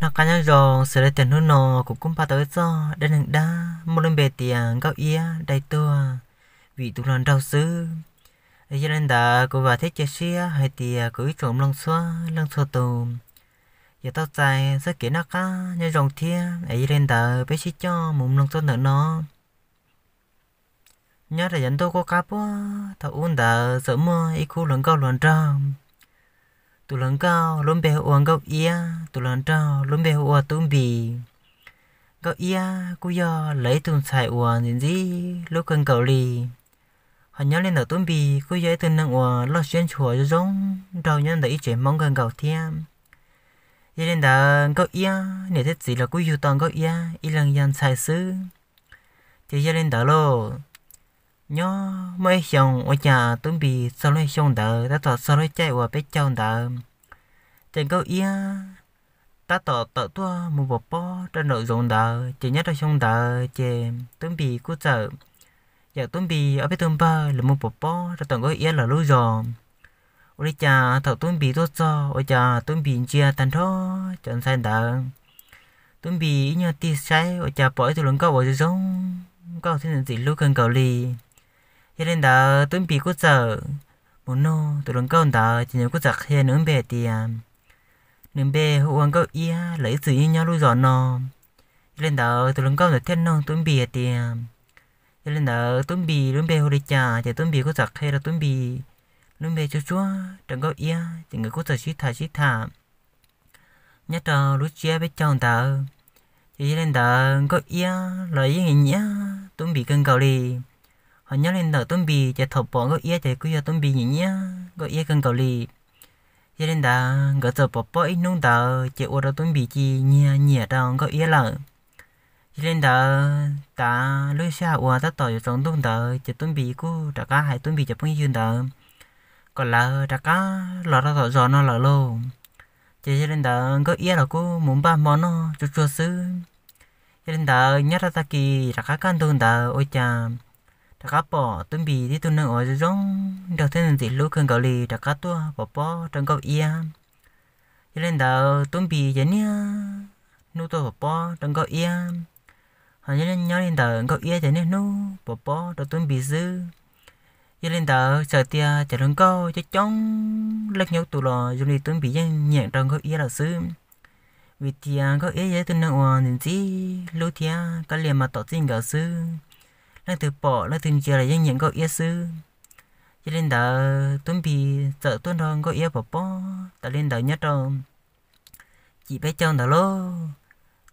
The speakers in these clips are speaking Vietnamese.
nó cá nhau rồi sẽ lấy tiền hơn nó cũng cũng phải tới cho đến hàng đa một lần bề tiền gạo ia đầy tua vì tụ lần đau xứ cho nên đã cố và thích chơi xia hay thì cứ ý trộm lăng xoa lăng xoa tù giờ tao dài rất kỹ nó cá nhau rồng thiên ấy lên đã bé xí cho mồm lăng xoa nữa nó nhớ là dẫn tôi có cá bó tao uống đã sớm mơ ờ, ý khu lần cao lần trăng tụ lần cao lôm bè uống gốc ia tụ lần trao lôm bè uống tôm bì gốc ia cú yo lấy tụm xài uống gì gì lúc cần cầu lì họ nhớ lên đầu tôm bì cú yo từng năng uống lo xuyên chùa cho giống đầu nhân đã ít chuyện mong cần cầu thêm giờ lên đó gốc ia nếu thích gì là cú yo toàn gốc ia ít lần dàn xài xứ thì giờ lên đó luôn nhớ mấy chồng ở nhà tốn bị sau lấy chồng đỡ đã tỏ sau lấy chạy qua bé chồng đỡ chẳng câu ia ta tỏ tỏ tua một bộ bó ra nội dung đỡ chỉ nhớ là chồng đỡ chỉ tốn bị cú sợ giờ tốn bị ở bên tôm bơ là một bộ bó ra tận câu ia là lối giò ở đây cha thảo tốn bị tốt cho ở nhà tốn bị chia thành thó chẳng sai đỡ tốn bị nhà tiếc sai ở nhà bỏ từ lần câu bỏ dưới giống câu thế này thì lúc cần cầu lì hiện lên đó tuấn bị cố sợ muốn nô tôi đóng câu đó chỉ nhớ cố sợ hiện nướng bề tiền nướng bề hậu uống câu ia à, lấy sự như nhau lui giòn nò hiện lên đó tôi đóng câu rồi thiên nông tuấn bị tiền hiện lên đó tuấn bị nướng bề hậu đi chả chỉ tuấn bị cố sợ hay là tuấn bị nướng bề chua chua đóng câu ia à, chỉ người cố sợ xí thả xí thả nhất là lúc chia biết chồng tờ chỉ lên tờ có ia lời ý nghĩa tôi bị cân cầu đi họ nhớ lên đời tuần bì chạy thọ bỏ gõ yết chạy cứ giờ tuần bì nhỉ nhá gõ yết cần cầu lì giờ lên đó gõ giờ bỏ bỏ ít nung đó chạy ô đầu tuần bì chi nhẹ nhẹ đó gõ yết lợ giờ lên đó ta lối xa ô ta tỏi trong tuần đời chạy tuần bì cứ đã cá hai tuần bì chạy bông yên đời còn là đã cá lọ ra tỏi giò nó lọ lô chạy giờ lên đó gõ yết là cứ muốn ba món nó chút chút xứ giờ lên đó nhớ ra ta kỳ đã cá căn tuần đời ôi chà đã cá bỏ tuân bì thì tuân nâng ở rong đầu tiên thì lúc cần gọi lì đã cá tua bỏ bỏ trong câu ia cho nên đào tuân bì vậy nha nu tua bỏ bỏ trong câu ia họ cho nên nhớ nên đào câu ia vậy nên nu bỏ bỏ đầu tuân bì dư cho nên đào sợ tia chả lần câu cho chóng lắc nhau tụ lò dùng đi tuân bì dân nhẹ trong câu ia là sư vì tia câu ia vậy tuân nâng ở thì gì lúc tia cái liền mà tỏ tình cả sư lên từ bỏ lên từng chơi là dân nhận có ý sư cho nên đã tuân bị sợ tuân rồi có ý bỏ bỏ ta lên đợi nhất rồi chị bé chồng đã lô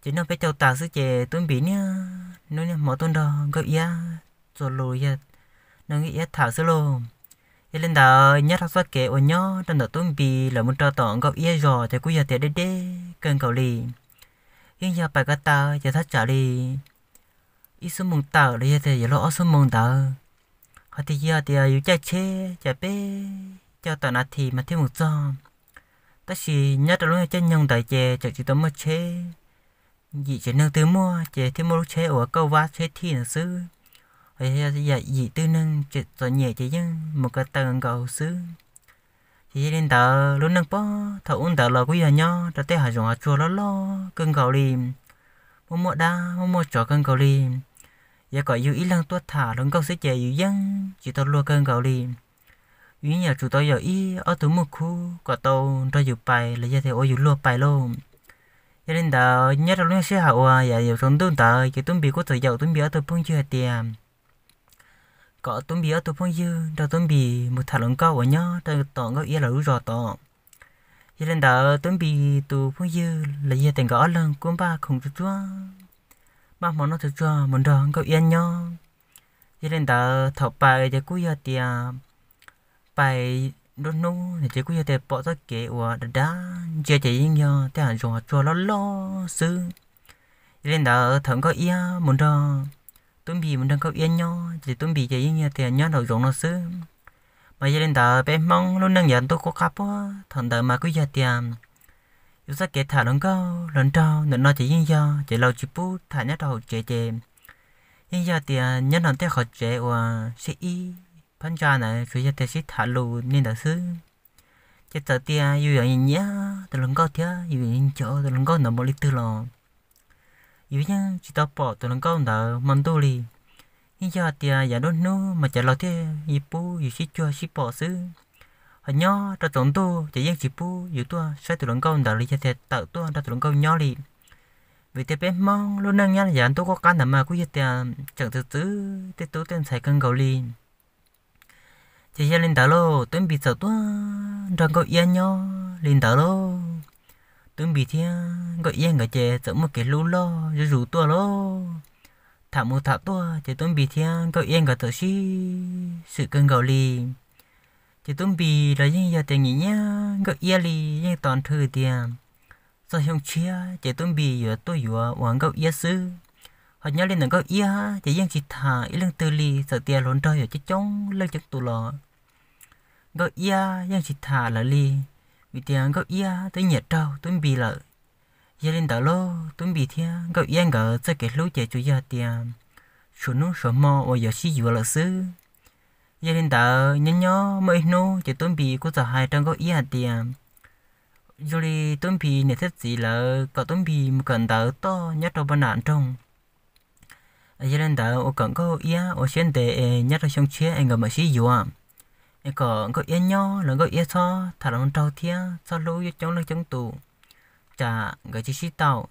chỉ nó bé chồng ta sức chè tuân bị nhá nó nhá mở tuân rồi có ý rồi lùi ra nó nghĩ ý thảo sức lô cho nên đã nhất học xuất kể ổn nhó trong đó tuân bị là muốn cho tổng có ý rồi thì cứ giờ thì đế đế cần cầu lì nhưng giờ phải bài ta giờ thắt trả lì ít số mông tàu lấy thì giờ lo số mông tàu họ thì giờ thì yêu cha chê cha bé cha tàu nát thì mà thêm một trăm ta chỉ nhớ tàu luôn cha nhung đại chê chợ chỉ tao mất chê dị chỉ nâng từ mua chê thêm một lúc chê ở câu vát chê thi là xứ rồi thì giờ dị tư nâng chê tàu nhẹ chơi nhưng một cái tầng cầu xứ thì nên tờ luôn nâng bó thầu uống tờ là quý nhà nhau ta tới hà dùng hà chùa lo lo cưng cầu liền mua mua đa mua mua chó cưng cầu liền giờ có yêu ý lăng tuốt thả lông câu sẽ chè yêu dân chỉ tao lua cơn gạo đi ý nhà chủ tao giờ ý ở tủ một khu quả tàu ra dù bài là giờ thì ôi dù lua bài luôn cho nên đó nhớ đâu những sẽ hậu à giờ giờ trong tuần tự chỉ tuần bị có thời giờ tuần bị ở tụ phong chưa tiền có tuần bị ở tụ phong dư đâu tuần bị một thả lông câu ở nhớ tao tao góc ý là rú rò tao cho nên đó tuần bị tụ phong dư là giờ tiền gõ lần cũng ba không chúa mà món nó thực cho mình đó có yên nhá cho nên ta thọ bài để cúi giờ thì bài đốt nú thì chỉ cúi giờ thì bỏ ra kế của đá đá chia chỉ yên nhá thì hàng rồi cho nó lo sư cho nên ta thằng có yên mình đó tuần bì mình đang có yên nhá chỉ tuần bì chỉ yên nhá thì nhá đầu rồi nó sư mà cho nên ta bé mong luôn đang nhận tôi có cáp thằng ta mà cúi giờ thì yo sa kể tha nong go lon trâu no no chỉ yên yo chỉ lâu chỉ bu tha nhất đầu chế chế yên yo thì nhân nong te học chế wa sĩ y phân ra này chủ yếu te sẽ thả lù nên đó xứ chế tờ tia yêu yo yin nhá từ lon go thia yêu yin chỗ từ lon go nó mới từ lo yêu nhá chỉ tao bỏ từ lon go nó mong tu li yên yo thì giờ đó nu mà chỉ lâu thế yêu bu yêu chỉ cho sĩ bỏ xứ họ nhỏ ra tổn tu chỉ riêng chỉ pu yếu tua sai tụi lông câu đã lấy thiệt tạo tua ra tụi lông câu nhỏ lì vì thế bé mong luôn năng nhăn dán tu có can đảm mà cứ giết tiền chẳng thực tứ thế tu tên sai cân cầu lì chỉ riêng linh tàu lô tuấn bị sợ tua rằng câu yên nhó linh tàu lô tuấn bị thế gọi yên gọi chè sợ một cái lú lo rồi rủ tua lô thả một thả tua chỉ tuấn bị thế gọi yên gọi tự si sự cân cầu li thì tôm bì là những giờ tiền nhá gặp ia li những toàn thư tiền sau hôm chia thì tôm bì giờ tôi vừa uống gặp ia sư họ nhớ lên gặp ia thì những chỉ thả ý lưng tư li sợ tiền lốn rơi ở chết chống lưng chết tù lọ gặp ia những chỉ thả là li vì tiền gặp ia tôi nhiệt trâu tôm bì là gia đình đã lô tôm bì thia gặp ia gặp sẽ kể lối chạy chủ gia tiền à, số nông số mò và giờ chỉ vừa là sư giờ đến tờ nhớ nhớ mới nô chỉ tốn bị của giờ hai trong à, có ý hạt tiền đi tốn bị này thích gì là có tốn bị một cần tờ to nhất trong bên nạn trong giờ đến tờ ô cần có ý ở trên tệ nhất trong sông chia anh gặp mà xí dùa anh có có ý nhớ là có ý so thà lòng trâu thia so lưu trong lòng trong tù chả người chỉ sĩ tàu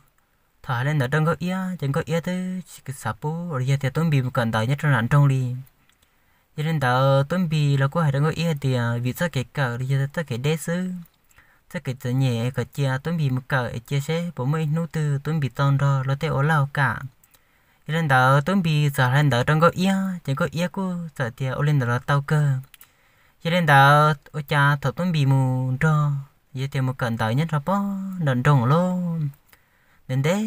thả lên đó trong có ý chẳng có ý thứ cái sapu rồi giờ thì tốn bị một cần tờ nhất trong nạn trong đi giờ đến đó tuần bì là có hai đứa ít thì à, vì sao cái cờ thì giờ ta cái đế sứ sao cái tự nhẹ có chia tuần bì một cờ chia sẽ bố mấy nô từ tuần bì toàn đó là tê ổ lao cả giờ đến đó tuần bì giờ lên đó trong có ít chỉ có ít cô giờ thì ô lên đó là tao cơ giờ đến đó ô cha thọ tuần bì mù đó giờ thì một cận tới nhất là bó đần đồng luôn nên thế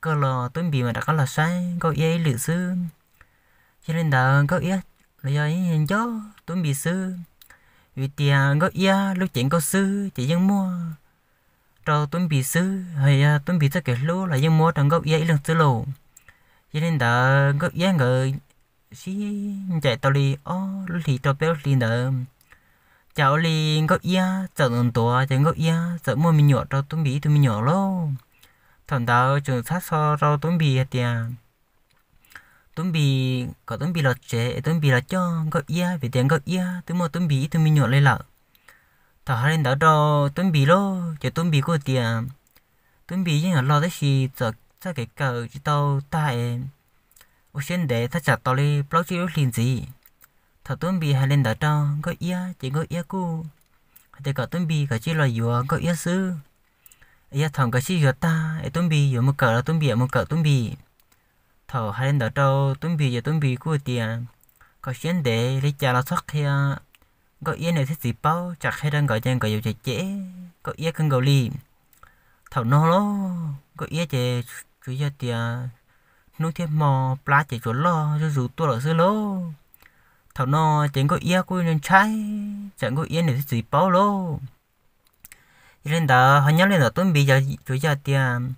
cơ là tuần bì mà đã có là sai có ít lựa sư cho nên đó có ít lấy ấy hiện gió tôi bị sư vì tiền có ia lúc chuyện có sư chỉ dân mua cho tôi bị sư hay à, tôi bị tất cả lô là dân mua trong gốc ia lần sư lô cho nên đã gốc ia người xí chạy tàu đi ô lúc thì trò béo liền đã cháu liền gốc ia cháu lần tuổi cháu gốc ia cháu mua mình nhỏ cho tôi bị tôi mình nhỏ lô thằng đó trường sát so trò tôi bị à, tiền tuấn bì có tuấn bì lợt chế tuấn bì lợt cho gọi ia về tiền gọi ia tuấn mua tuấn bì tuấn mi nhọ lên lợ thảo hai lên đó đó tuấn bì lô cho tuấn bì có tiền tuấn bị nhưng lo tới khi giờ ra cái cờ chỉ tao ta em ô xin để ta chặt tao đi bao nhiêu liền gì thảo tuấn bì hai lên đó đó gọi ia chỉ gọi ia cô thì có tuấn bì cả chỉ là vừa gọi ia sư ia thằng cả chỉ vừa ta tuấn bì vừa một cờ là tuấn bị một cờ tuấn bì thầu hai lần đầu trâu tuấn bì giờ tuấn bì của tiền có chuyện để lấy trả là thoát kia có yên này thích gì bao chặt hay đang gọi cho gọi dầu chạy chế có yên cần gầu li thầu nó lo có yên chè chú giờ tiền nuôi thêm mò plá chạy chuột lo cho dù tôi ở xưa lô thảo nó chẳng có yên của nên trái chẳng có yên để thích gì bao lô nên đó họ nhớ lên là tuấn bị giờ chú giờ tiền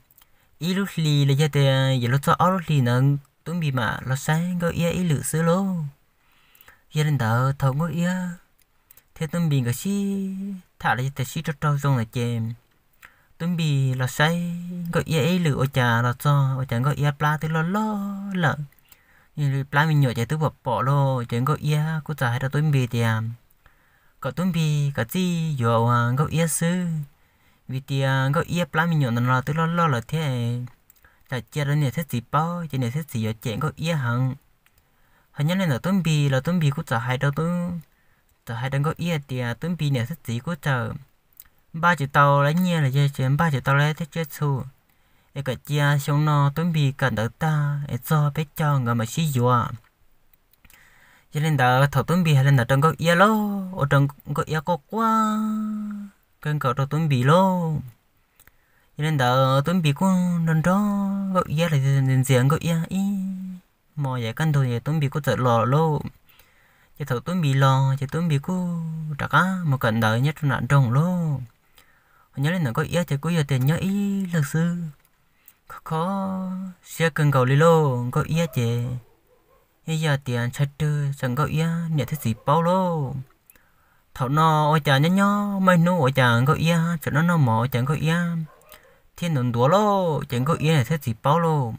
ý lúc lì là giờ thì giờ lúc cho ở lúc lì nâng tuấn bị mà lo sáng có ý ý lự xứ lô giờ đến đó thấu có ý thế tuấn bị cái gì thả lại thì xí cho trâu trong là chèm tuấn bị lo say có ý ý lự ở nhà lo cho ở nhà có ý pla thì lo lo lợ như pla mình nhỏ chạy tức bập bỏ lo chuyện có ý của trà hay là tuấn bị tiền, có tuấn bị cái gì rồi có ý xứ vì thì à, có ia plá mình nhọn là tôi lo lo là thế là chia ra nè thế gì bao chia nè thế gì ở chuyện có ia hằng hình này là tuấn bì là tuấn bì cũng chả hai đâu tôi chả hai đang có ia thì à, tuấn bì nè thế gì cũng chả ba chữ tàu lấy nhia là chơi chơi ba chữ tàu lấy thế chết su e cả chia à, xong nó tuấn bì cần đỡ ta e cho bé cho người mà sử dụng, cho nên đó thầu tuấn bì hay là trong có ia lâu, ở trong có ia có quá cần cầu cho tuấn bị lô cho nên đỡ tuấn bị cô đần đó gọi ra là diện diện gọi ra ý mò giải căn thôi thì tuấn bị có sợ lò lô cho thầu tuấn bị lò cho tuấn bị cô trả cá một cận đợi nhất trong nạn trồng lô nhớ lên là có ý cho có giờ tiền nhớ ý lực sư có có xe cần cầu lì lô có ý chế bây giờ tiền chặt trừ chẳng có ý nhận thấy gì bao lô thảo nó ở chà nhá nhó mấy nô ở chà có ia chỗ nó nó mỏ chẳng có ia thiên đường đúa lô chẳng có ia này sẽ chỉ bao lô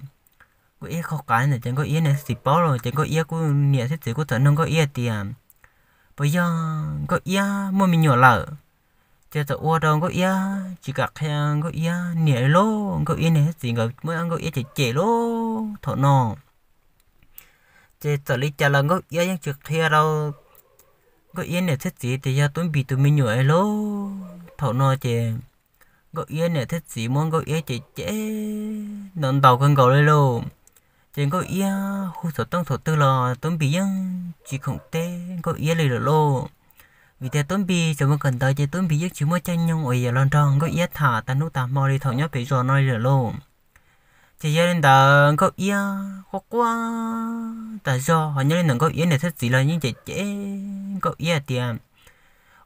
có ia khó cái này chẳng có ia này sẽ chỉ bao lô chẳng có ia cũng nhẹ sẽ chỉ cũng tận không có ia tiền bây giờ có ia mua mình nhỏ lợ cho tao ua đâu có ia chỉ cả khen có ia nhẹ lô có ia này chỉ ngờ mới ăn có ia chỉ chè lô thọ nọ chỉ tao lấy trả lần có ia những chỉ khen đâu có yên này thích gì thì giờ tôi bị tụi mình nhồi lố thầu no chè có yên này thích gì muốn có yên chè chè nón đầu con gấu lên lô chè có yên khu sở tông sở tư lò tôi bị yên chỉ không tê có yên lên lô vì thế tôi bị chúng mình cần tới chè tôi bị giấc chỉ mới chăn nhung ở nhà lon tròn có yên thả ta nút ta mò đi thầu nhóc bị rồi nói lô thì giờ lên tờ có yêu khó quá tại do họ nhớ lên có yêu này thích gì là những chị chế có yêu tiền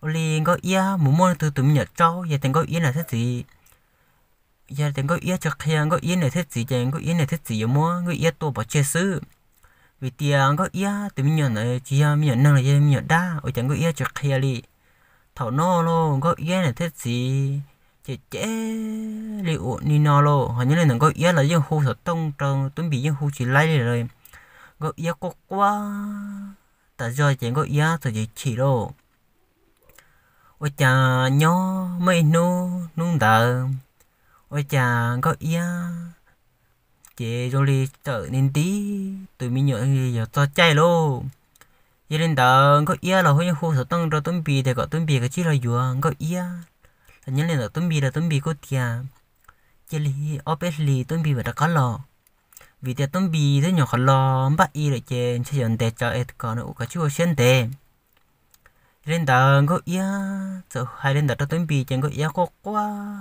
oli à, có yêu muốn mua từ từ mình nhặt trâu giờ tiền có yêu này thích gì giờ tiền có yêu cho kia có yêu này thích gì tiền có yêu này thích gì mua có yêu tôi bỏ chơi xứ vì tiền có yêu từ mình nhận này chỉ mình nhận năng là mình nhận đa ôi tiền có yêu cho kia đi thảo no luôn có yêu này thích gì chế chế liệu ni nó lo họ như là có ý là dân khu sở tông trong tuấn bị dân khu chỉ lấy rồi có ý có quá tại do chỉ có ý thì chỉ chỉ đâu ôi cha nhỏ mấy nô nung đờ ôi cha có ý chế rồi đi trở nên tí tụi mình nhớ gì giờ cho chạy luôn giờ lên đó có ý là hồi khu sở tông trong tuấn bị thì có tuấn bị cái chỉ là vừa có ý nhân lên là tuân bi là tuân bi có tia chỉ li obviously tuân bi và đã có lo vì thế tuân bi thế nhỏ khó lo bắt y rồi chê sẽ dọn tệ cho et còn nữa cả chua xuyên tệ lên đó có ia sợ hai lên đó tuân bi chẳng có ia khó quá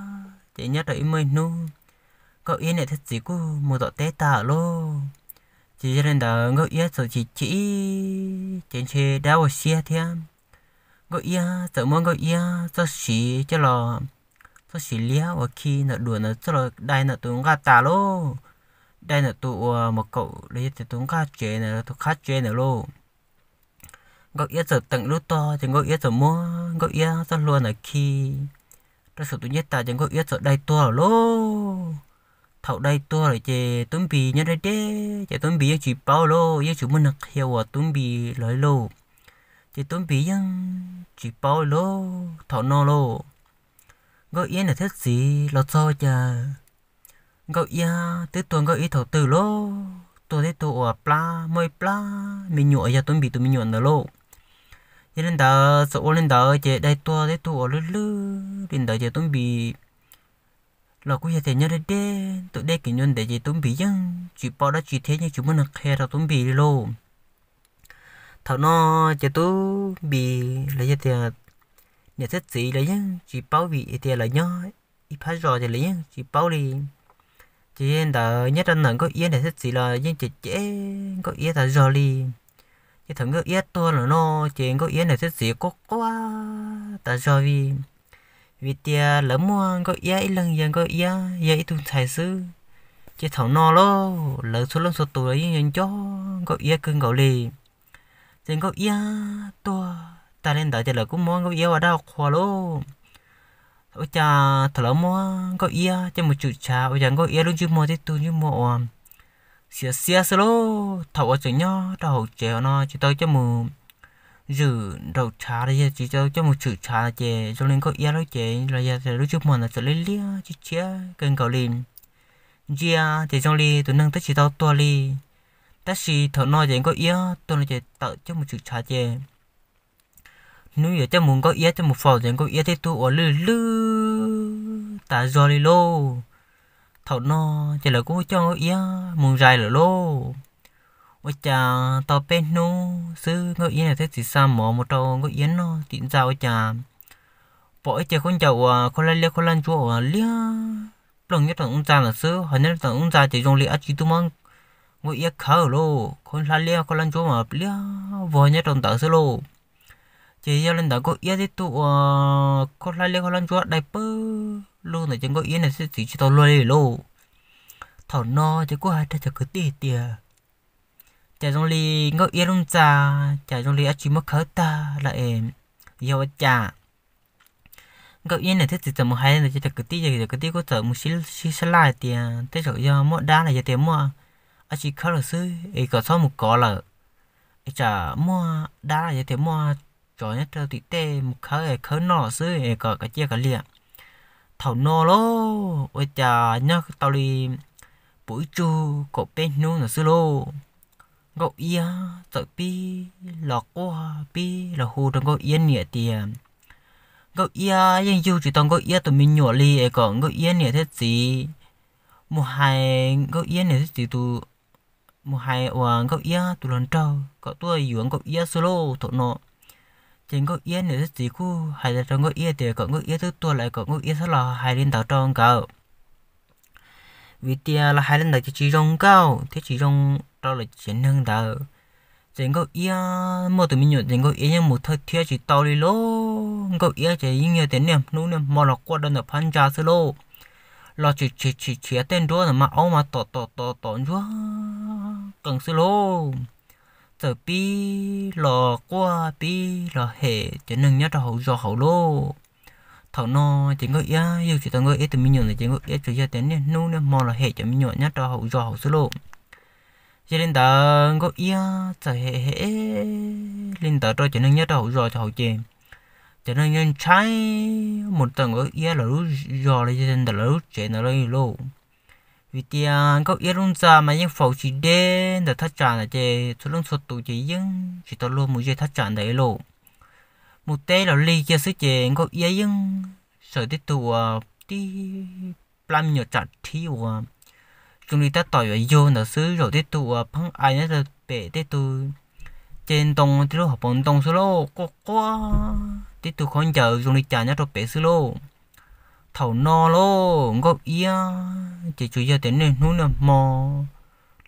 chỉ nhớ đợi mới nu có ia này thật gì cô một đợt té tạ luôn chỉ cho nên đó có ia sợ chỉ chỉ trên xe đau xe thêm gọi ia sợ mong gọi ia cho xí cho lo cho xí lia và khi nợ đùa nợ cho lo đây nợ tụi ngã tà lô đây nợ tụi ờ, một cậu đấy thì tụi ngã chế nợ tụi khác chế nợ lô gọi ia sợ tận lúc to thì gọi ia sợ mua gọi ia cho luôn là khi ra sợ tụi nhất ta chẳng gọi ia sợ đây to lô thầu đây tua là chè tốn bì nhớ đây đế chè tốn bì chỉ bao lô yêu chủ mình hiểu à tốn bì lợi lô thì tốn bí nhưng chỉ bao lô thọ nô lô gõ yên là thiết gì lo cho chà gõ yên tới tuần gõ yên thầu từ lô tôi thấy tôi ở pla mơi pla mình nhụa giờ tốn bí tôi mình nhụa nữa lô cho nên đó số lên đó chị đây tôi thấy tôi ở lư lư đến đó giờ tốn bí là cũng hiện thế nhớ đây đê tôi đê kỷ nhân để chị tốn bí nhưng chỉ bao đó chỉ thế nhưng chúng mình là khe ra tốn bí lô thằng nó chỉ tu bị là cái tiền nhà thiết sĩ lấy nhá chỉ bao bị tiền là nhá ít phát rồi thì lấy nhá chỉ bảo đi chỉ yên đã nhất là nặng có yên để thiết sĩ là nhưng chỉ chế có yên là rồi đi chỉ thằng có yên tôi là nó chỉ có yên để thiết sĩ có quá ta rồi vì vì tiền lỡ mua có yên ít lần yên có yên yên ít tuần thải sư chỉ thằng nó lo lỡ số lần số tuổi nhưng cho có yên cưng gạo liền tiền có to ta lên đợi thì là cũng muốn có ia vào đâu khóa lô ôi cha thật là muốn có ia một chút trà ôi chẳng có ia luôn chứ mua thì tôi như mua xia xia xia lô thầu ở chỗ nhỏ đầu chéo nó chỉ tôi cho mù dự đầu trà đấy chỉ cho cho một chút trà chè cho nên có ia lối chè là giờ thì lúc trước mình là sẽ lấy lia chỉ chia kênh cầu liền chia thì trong ly tôi nâng tới chỉ tao to ly ta xì thở nói gì có ý tôi nói gì tạo cho một chữ trả chè nếu giờ cho muốn có ý cho một phò gì có ý thì tôi ở lư lư ta do đi lô thở nó chỉ là cũng cho có ý muốn dài là lô ôi chà tao bên nô sư có ý là thế thì sao mỏ một trâu có ý nó tiện sao ôi chà bỏ chơi con chậu à con lên lên con lên chúa à lia lòng nhất là ông già là sư họ nhất là ông già chỉ dùng liệt chỉ tu mang ngồi yết khờ lô con la lia con lan chỗ mà lia vò nhé trong tờ sơ lô chỉ ra lên tờ có yết thì tụ ờ, con la lia con lan chỗ đại bơ lô này chẳng có yết này sẽ chỉ cho tao lôi lô thảo no chứ có hai trái cứ tì tìa chả trong ly ngó yết luôn trà chả trong ly ăn chỉ mất khờ ta là em yêu chả cậu yên này thích thì tầm hai này chỉ thật cái tí gì cái tí có tờ một xí xí xí lại tiền thế rồi giờ mỗi đá này giờ tiền mua à chỉ khó là sư ấy có sao một có là ấy chả mua đá là như thế mua cho nhất trâu tụi tê một khó ấy khó nọ sư ấy có cái chia cái liền thảo nọ lô ôi chả nhá tao đi buổi chu có bên nu là sư lô gậu ia tội pi lọ qua pi là hồ trong gậu yên nhẹ tiền gậu ia yên yêu chỉ tông gậu ia tụi mình nhỏ li ấy còn gậu yên nhẹ thế gì một hai gậu yên nhẹ thế gì tụi một hai uống cậu ia tụ lần trâu cậu tôi uống cậu ia solo thổ nọ chính cậu ia nữa chỉ khu hai là trong cậu ia thì cậu cậu ia thứ tua lại cậu cậu ia thứ là hai lên tàu trong cậu vì tia là hai lên tàu chỉ rong cao thế chỉ rong đó là chiến hơn tàu trên cậu ia một tụi mình nhớ trên cậu ia nhưng một thời thiệt chỉ tao đi lô cậu ia chỉ những nhiều tiền niệm nụ niệm mà là qua đơn là phan trà solo lo chỉ chỉ chỉ chỉ tên đó là mà ông mà tỏ tỏ tỏ tỏ chúa cần sự lô giờ bi lo qua bi lo hệ cho nên nhất là hậu do hậu lô thảo nó chỉ có ý yêu chỉ tao người ít từ mi nhọn là chỉ có ít chỉ ra tên nên nô nên mò là hệ cho mi nhọn nhất là hậu do hậu sự lô cho nên tao có ý giờ hệ hệ lên tao cho cho nên nhất là hậu do cho hậu chèm cho nên nhân trái một tầng ở yên là lúc giờ là dân là lúc chế nó lấy lô vì tiền à, có yên luôn ra mà những phẫu chỉ đen để thắt chặt là chế số lượng số tụ chỉ nhưng chỉ tao luôn một chế thắt chặt đấy lô một tê là ly kia sức chế có yên nhưng sở tiếp tụ đi à, làm nhiều chặt thiếu à chúng đi ta tỏ ở vô là xứ rồi tiếp tụ à, phăng ai nữa là bể tiếp tụ trên tông tiếp lúc học bóng tông số lô có quá tí tụ con chờ dùng đi trả nhá cho bể xứ lô thầu no lô ngốc ia chỉ chủ gia tiền này nó là mò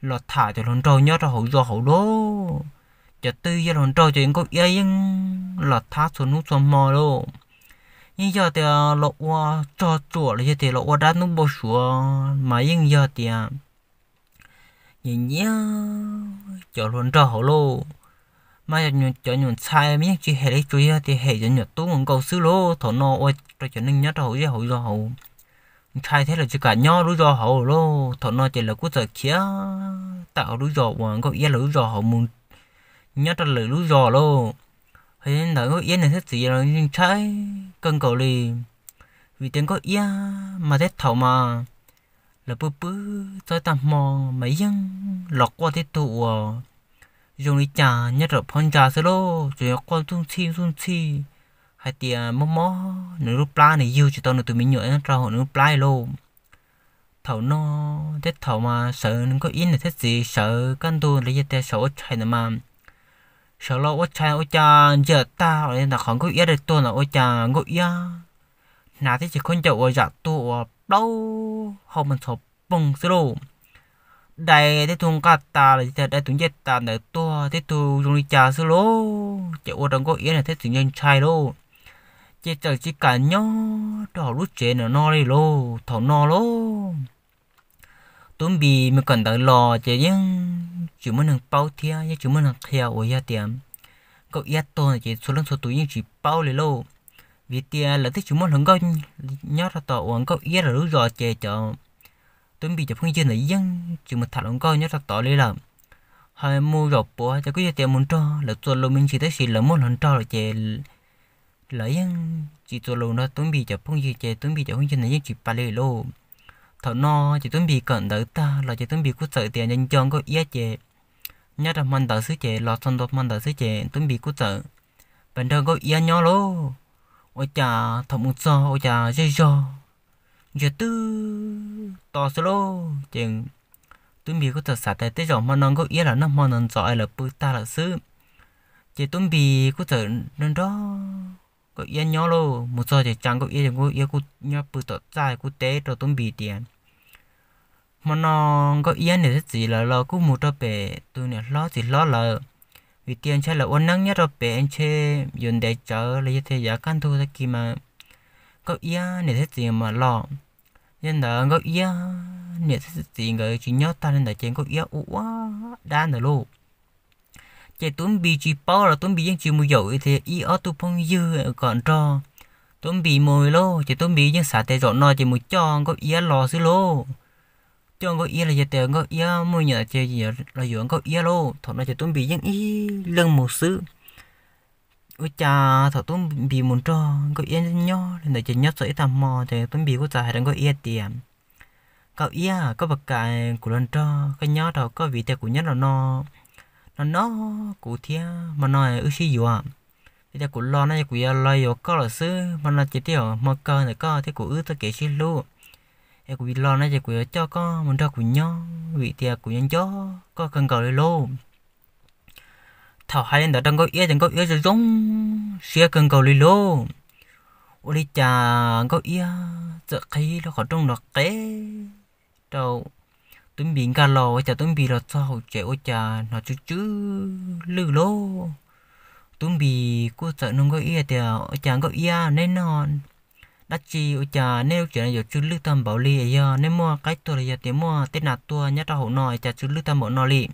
lọt thả cho lon trâu nhá cho hậu do hậu đô chờ tư cho lon trâu cho ngốc ia nhưng lọ thả xuống nút xuống mò lô nhưng giờ thì à, lọ qua cho chùa là thì lọ qua đá nó bò sủa mà nhưng giờ thì nhìn à, nhá cho lon trâu hậu lô mà giờ cho nhuận sai mấy chị hệ đấy chú thì hệ cho nhuận tú cũng cầu xứ lô thổ nô ôi cho cho nên nhất hậu với hậu do hậu sai thế là chỉ cả nho lúi do hậu lô thổ nô chỉ là cú giờ kia tạo lúi do hoàng có yên lúi do hậu muốn nhất là lúi do lô hay nên là có yên này thế gì là sai cần cầu đi vì tiếng có yên mà thế thầu mà là bự bự tới tầm mò mấy dân lọc qua thế tụ ờ, dùng đi trả nhất rồi phong trả sẽ lô rồi con tung chi tung chi hay tiền mò mò nếu lúc plá này yêu chỉ tao nữa tụi mình nhớ ra họ nếu plá lô thầu nó thế thầu mà sợ nó có ý là thế gì sợ căn tu lấy cái sợ chạy nữa mà sợ lo ô chạy ô cha giờ ta ở là không có ý được tôi là ô cha ngộ ya, nào thế chỉ con chậu ở dạ tu ở đâu không mình sợ bùng sơ đồ đây thế thùng cả ta là thế đây chúng ta là tôi thế tu dùng đi trà sư lô chạy ô đang có yên là thế tự nhân trai lô chế chờ chỉ cả nhó đỏ lúc chế nó no đi lô thảo no lô tốn bì mình cần tới lò chế nhưng chỉ muốn hàng bao thia nhưng chỉ muốn hàng theo ở gia tiệm cậu yên tôi chỉ số lần số tuổi nhưng chỉ bao lấy lô vì tiền là thích chúng muốn hướng coi nhớ ra tỏ, uống có yên là lúc rồi chế chờ tốn bì cho phương chơi nữa nhưng chỉ một thằng uống coi nhớ ra tỏ lấy làm hai mua gọc bỏ cho cái tiền muốn cho là tôi luôn mình chỉ tới xì là muốn lần cho là chè lấy chỉ tôi luôn nó tuấn bị cho phong gì chè tuấn bị cho phong gì này chỉ ba lê lô thọ no chỉ tuấn bị cận đỡ ta là chỉ tuấn bị cút sợ tiền nhân chọn có ý chè Nhất là mình đỡ xứ chè lọt xong đột mình đỡ xứ chè tuấn bị cút sợ bản thân có ý nhỏ lô ôi cha thọ một so ôi cha dây do giờ tư to solo chừng tụm bì có thật sạt tại tới dòng mà nó có yên là nó mà nó giỏi là bự ta là sư chỉ tụm bì có thật nên đó có yên nhỏ lô một số thì chẳng có yên thì có ý có nhỏ bự tọt trái có té rồi tụm bì tiền mà nó có yên này thì là lo cũng một đôi bể tụi này lo thì lo là vì tiền chơi là ôn nắng nhất rồi bề, anh chơi dùng để chờ lấy thế giá căn thu thế kia mà có yên này thế gì mà lo nên là có ý nhiệt sẽ gì người chỉ nhớ ta nên là trên có ý ủa đa nữa luôn chỉ tuấn bị chỉ bao là tuấn bị những chuyện mua dầu thì ý ở tu phong dư còn cho tuấn bị mồi lô chỉ tuấn bị những xã tệ rộn nó chỉ một cho có ý lò xứ lô cho có ý là chỉ tệ có ý mua nhà chơi chỉ là dùng có ý lô thọ nó chỉ tuấn bị những ý lưng một xứ ui cha thọ tôm bị muốn cho có yên nhó nên là chỉ nhớ sợi tầm mò thì tôm bị có dài đang có yên tiền cậu yên à, có bậc cài của lần cho cái nhó đầu có vị thế của nhất là nó nó nó cụ thia mà nói ư dù à, thì thế của lo này của yên lo yêu có là sư mà nó chỉ tiêu mà cơ này có thế của ư ta kể xí lu thế của lo này thì của cho có muốn cho của nhau vị thế của nhân cho có cần cầu lên luôn thảo hai đó đang có yên đang có yên rồi rong xe cần cầu lì lô ô đi chà có yên, giờ khí nó khó trong nó kế đâu tụi bị cả lò chả tụi bị là sao chạy ô chà nó chú chú lư lô tụi bị cô sợ nó có yên thì ô chà có yên à, nên nó đắt chi ô chà nếu chuyện này giờ chú lư tâm bảo lì giờ nếu mua cái tôi là giờ thì mua tết nạt tua nhất ra hậu nòi chả chú lư tâm bảo nòi lì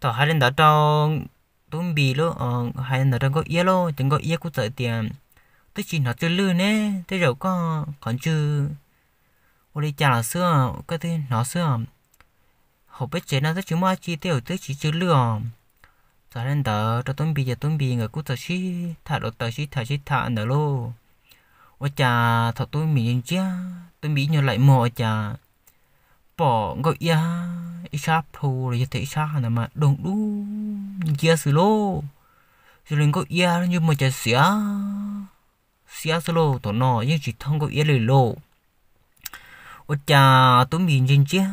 tỏ hai lên đó trong tôm bì lo ờ hay là trong có yê lo trong có yê cũng sợ tiền tôi chỉ nó chưa lư nè thế rồi có còn chưa ô đi chả là xưa cái thứ nó xưa hộp biết chế nó rất chúng mà chi tiêu tôi chỉ chưa lư ờ cho nên đó cho tôm bì cho tôm bì người cũng sợ xí thả đồ tờ xí thả xí thả nữa lo ô chả thọ tôi mình chia tôm bì nhiều lại mò chả bỏ gọi ya isap thu rồi thế isap nè mà đồng đu kia xử lô rồi lên gọi ya nhưng mà chả xía xía xử lô tổ nọ nhưng chỉ thông gọi ya lời lô ô cha tôi mình trên chia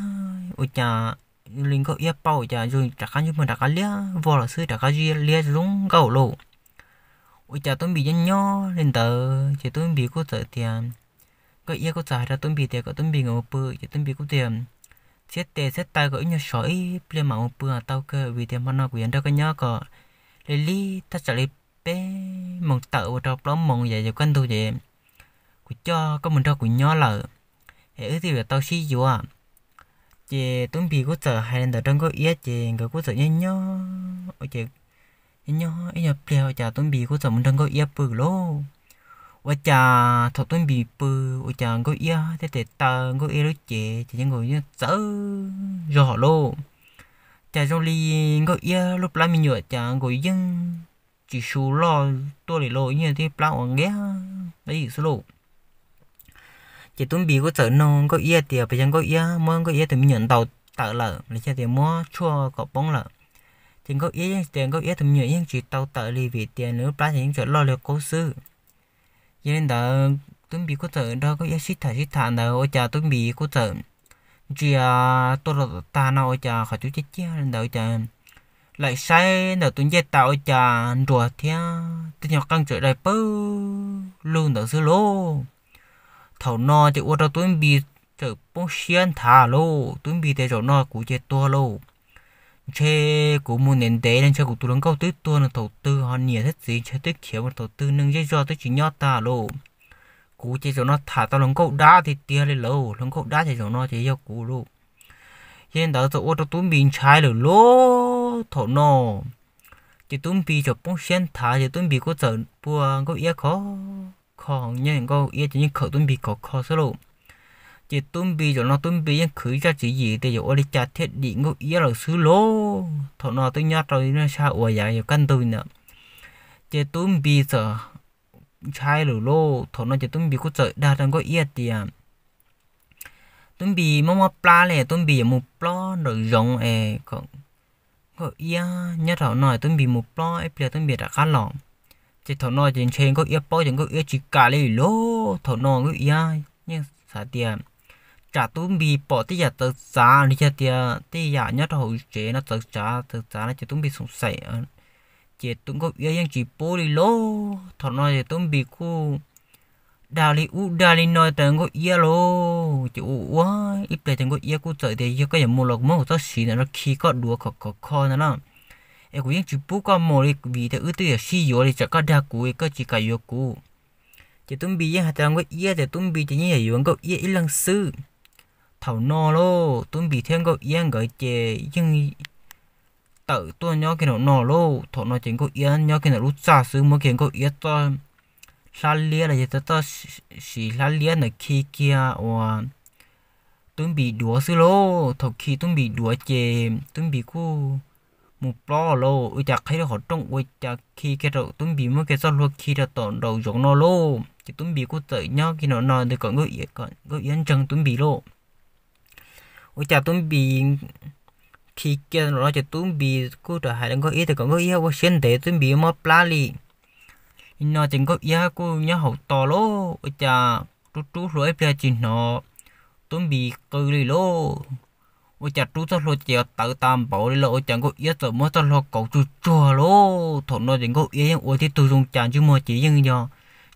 ô cha lên gọi ya bao cha rồi trả cá nhưng mà trả cá lia vò là sư trả cá gì lia giống gạo lô ôi cha tôi bị nhăn nhó lên tờ chỉ tôi bị cô sợ tiền có yêu có trả ra tôi bị tiền có tôi bị ngầu bự chỉ tôi bị cô tiền chết tê chết tay gọi nhau sỏi ple mạo bữa tao cơ vì thế mà nó quyền đâu có nhớ có lấy lý ta trả lấy bê một tợ và trọc lắm mong vậy cho con tôi vậy của cho có mình cho của nhớ lợ hệ thì về tao xí dù à chị tuấn bì của sợ hay là đầu trong có ý chị người của sợ nhớ nhớ chị nhớ ý nhớ ple chả tuấn bị của sợ mình trong có ý bự lô ว่าจะทอต้นบีปือว่าจะก็เอียแต่แต่ตาก็เอรุเจจะยังก็ยังเจอยอโลจะจงลีก็เอียรูปร่างมีเยอะจะก็ยังจีชูรอตัวเลยโลเนี่ยที่ปลาอ่อนแก่ไอ้สโลจะต้นบีก็เจอนองก็เอียเตียไปยังก็เอียมันก็เอียแต่มีเงินเต่าเต่าละเลยจะเตียมัวชั่วก็ป้องละ thì có ý tiền có ý thầm nhiều những chỉ tàu tợ lì vì tiền nữa plá thì những chuyện lo liệu cố sự cho nên đó tuấn bị cô sợ đó có ý xích thả xích thả đó ôi cha tuấn bị cô sợ chỉ à tôi là ta nào ôi cha khỏi chú chết chứ nên đó cha lại sai đó tuấn chết tạo ôi cha rùa thia tôi nhỏ căng chuyện đại bơ luôn đó xưa lô thảo no thì ôi cha tuấn bị trở bông xiên thả lô tuấn bị thế rồi no cũng chết to lô chế của một nền tế nên cho của tôi câu tư tuôn là đầu tư họ nhỉ hết gì chế tức chiếu một đầu tư nâng dây do tới chỉ nhót ta lô cú chế cho nó thả tao lòng cậu đá thì tia lên lâu lòng cậu đá thì cho nó chế cho cú lô hiện đó tôi ô tô tôi bình trái lửa lô thổ nô chỉ tôi bị cho bông sen thả chỉ tôi bị có sợ bùa có ia khó khó nhưng có ia chỉ những khẩu tôi bị khó khó sơ lộ chỉ tôm bì rồi nó tôm bì anh khử cho chỉ gì thì rồi đi chặt thiết bị ngô ý là xứ lô thọ nó tôi nhát rồi nó sao ủa dạ rồi căn tôi nữa chỉ tôm bì sợ chai lù lô thọ nó chỉ tôm bì cứ sợ đa đang có ý tiền tôm bì mà mà pla này tôm bì một plo rồi giống ề còn có ý nhát thọ nói tôm bì một plo ấy bây tôm bì đã khá lỏng chỉ thọ nó trên trên có ý bao chẳng có ý chỉ cả lì lô thọ nó có ý nhưng sao tiền chả tú bị bỏ tí giờ tới giá đi cho tia tí giờ nhất hậu chế nó tới giá tới giá nó chỉ tú bị sủng sẩy chỉ tú có ý yang chỉ bố đi lô thọ nói chỉ tú bị cô đào đi u đào đi nói tới có ý lô chỉ u quá ít để tới có ý cô tới thì yêu cái gì mua lộc mua tao xí nó khi có đùa có có khó nó lắm em cũng yang chỉ bố có mua đi vì thế ư tư giờ xí rồi thì chắc có đa cú có chỉ cả yêu cú chỉ tuân bị yang hạt rằng có ý thì tuân bị chỉ như vậy vẫn có ý ít lần xưa thầu no lô tuân bị thiên có yên gọi chè nhưng tự tôi nhớ cái nó no lô thọ nó chính có yên nhớ cái nó lúc xa xứ mới kiến có yên to la lia là gì ta xì la lia là khi kia và tuân bị đùa xứ lô thọ khi tuân bị đùa chè tuân bị cô một lo lô ui chặt thấy họ trong ui chặt khi cái đầu tuân bị mới cái sao luôn khi ra tọn đầu giống nó lô chỉ tuân bị cô tự nhớ cái nó nói thì còn ngỡ yên còn ngỡ yên chẳng tuân bị lô ôi cha tụi bị khi kia nó cho tụi bị cô trở lại đang có ý thì còn có ý quá sinh để tụi bị mất plá li nó chỉ có ý cô nhớ hậu to lô ôi chà chú chú rồi bây giờ nó tụi bị cừ đi lô ôi chà chú tao lo chèo tự tam bảo đi lô ôi chà có ý tụi mất tao lo cầu chú chua lô thằng nó chỉ có ý ôi thì tự dùng chàng chứ mà chỉ nhưng giờ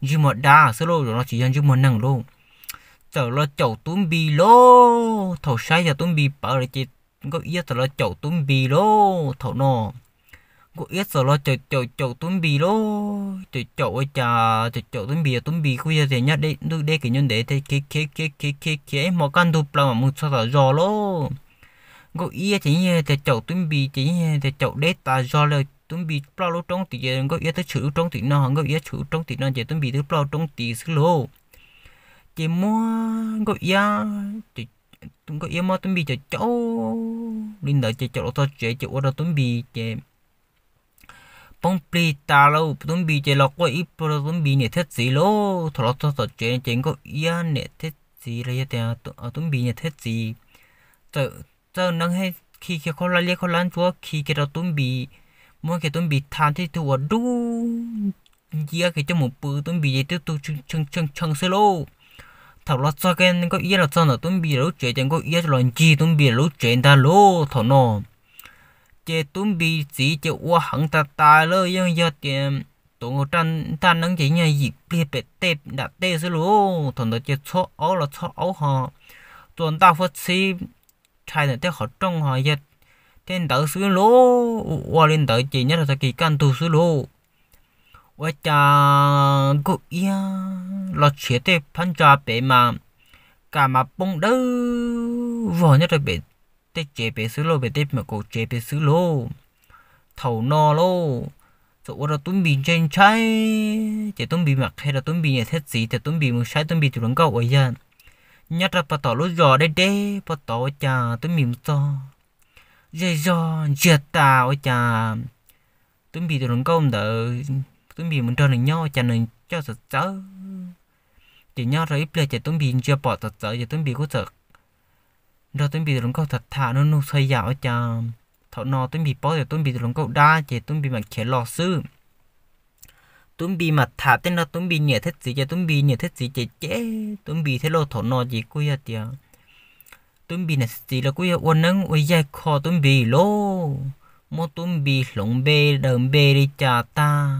chứ mà đa số lô rồi nó chỉ dùng chứ mà năng luôn tờ lo chậu tún bì lô thầu sai giờ tún bì bảo là chị có yết tờ lo chậu tún bì lô thầu nọ có yết tờ lo chậu chậu chậu tún bì lô chậu chậu ơi chà chậu chậu tún bì tún bì khui giờ thì nhá đây đây đây cái nhân để thế cái cái cái cái cái cái một căn đục là một sao tạo giò lô có yết thì như thế chậu tún bì thì như thế chậu đấy ta giò là tụi bị bao lâu trong thì giờ có yết tới chữ trong thì nó không có yết chữ trong thì nó giờ tụi bị tới bao trong thì xí lô chỉ mua gọi ya chỉ tung có ya mà tung bị chỉ chỗ linh đợi chỉ chỗ đó chỉ chỉ ở đó tung bị chỉ bông bì ta lâu tung bị chỉ lọc qua ít rồi tung bị nhiệt thiết gì lô thọ thọ thọ chỉ chỉ có ya nhiệt thiết gì là cái tung bị nhiệt thiết gì tớ tớ nâng hết khi cái con lai con lan chúa khi cái đó tung bị mỗi cái tung bị than thì thua đu giờ cái cho một bữa tung bị gì tiếp tục chăng chăng chăng solo thảo lo cho cái nên có ý là cho nó tôm bì lú chuyện chẳng có ý là chi tôm bì lú chuyện ta lú thọ nó chế tôm bì chỉ chế qua hẳn ta ta lơ nhưng giờ tiền tụi ngô tranh ta nắng chỉ nhà gì bia bẹt tê đã tê rồi lú thọ nó chế cho áo là cho áo họ tụi ta phát xí trai này tới họ trong họ giờ tên đỡ xứ lú qua lên đỡ chỉ nhất là kỳ can tu xứ lú 我 cha cụ ia lo chế thế phân cho bé mà cả mà bông đỡ vỏ nhất rồi bé tê chế bé xứ lô bé tê mà cổ chế bé xứ lô thầu no lô rồi ora tụm bị trên trái chế tụm bị mặc hay là tụm bị nhà thiết gì thì tụm bị một sai tụm bị tụi lông cầu ấy giờ à. nhất là bắt tỏ lối giò đây đây bắt tỏ cha tụm bị to dây giò giật ta ôi cha tụm bị tụi lông cầu đỡ tôi bị mình cho nên nhau cho nên cho sợ chớ chỉ nhau rồi ít lời chỉ tôi bị chưa bỏ thật sợ giờ tôi bị có sợ rồi tôi bị lúng câu thật thà nó nó xây dạo cho thọ nọ tôi bị bỏ rồi tôi bị lúng câu đa chỉ tôi bị mặt chế lò sư tôi bị mặt thà tên là tôi bị nhẹ thích gì cho tôi bị nhẹ thích gì chế chế tôi bị thế lô thọ nọ gì cũng vậy tiệt tôi bị nè gì là cũng vậy uốn nắng uốn dài khó tôi bị lo mô tôi bị lúng bê đờm bê đi cha ta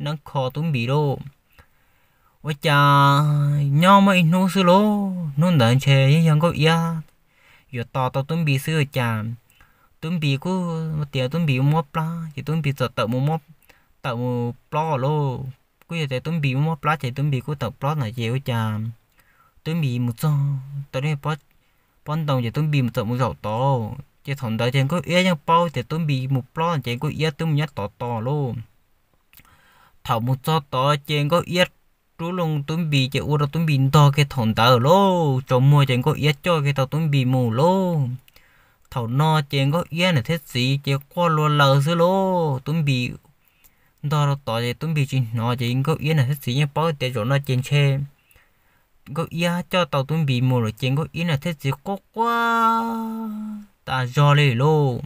nó khó tốn bị đâu ôi cha nhau mấy nô sư lô nô đàn chè như chẳng có ia giờ tao tao tốn bị sư cha tốn bị cô tiền tốn bị mua pla chỉ tốn bị tao mua mua tao mua pla lô cứ giờ tao tốn bị mua pla chỉ tốn bị cứ tao pla này chè ôi cha tốn bị một số tao đây bắt bắt đầu chỉ tốn bị một số một số to chỉ thằng đó chẳng có ia chẳng bao chỉ tốn bị một pla chỉ có ia tốn nhát to to luôn thảo một cho to trên có yết chú lùng tuấn bì chạy u đó tuấn bì to cái thòng tờ lô cho mua trên có yết cho cái tàu tuấn bì mù lô thảo no trên có yết là thiết gì chạy qua luôn lờ xứ lô tuấn bì đó là tỏ chạy tuấn bì trên nó chạy có yết là thiết gì nhé bao tiền chỗ nó trên xe có yết cho tàu tuấn bì mù rồi trên có yết là thiết gì có quá ta do lê lô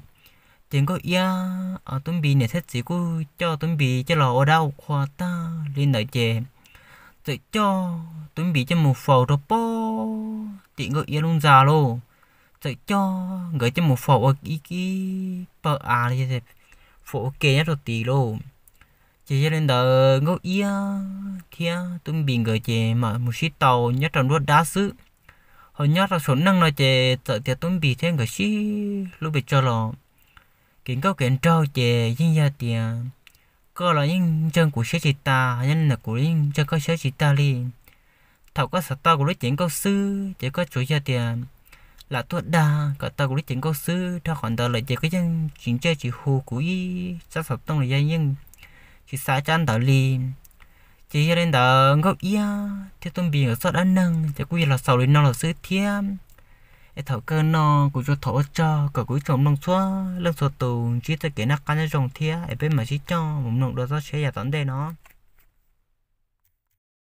tiếng có ia ở tuấn bì nè thiết chỉ cô cho tuấn bì cho lò đau khoa ta lên đợi chè tự cho tuấn bì cho một phẩu đó po tiếng có ia luôn già lô tự cho gửi cho một phẩu ở cái cái bờ à đi thì phẩu kê nhất rồi tì lô chỉ cho nên đợi ngô ia thì tuấn bì gửi chè mà một xí tàu nhất trong đốt đá sứ hồi nhất là số năng là chè tự tiệt tuần bì thêm gửi xí lúc bị cho lò kiến có kiến trâu chè dân gia tiền có là những chân của sẽ chị ta nhân là của những chân có sẽ chị ta đi thảo có sợ tao của lấy chuyện câu sư chỉ có chủ gia tiền là tuột đa cả tao của lấy chuyện câu sư cho khoản tao lại chỉ có dân chuyện chơi chỉ hồ của y cho sợ tông là gia nhân chỉ xa chăn tao li chỉ lên tao gốc y theo tôi bị ở sót ăn nâng chỉ quy là sầu đến nó là sư thiêm để thầu cơ nó cũng cho thổ cho cả cuối trồng nông xóa lưng xóa tù chỉ tới cái nắp cái nó rồng thía ở biết mà chỉ cho một nông đó sẽ giả tận đây nó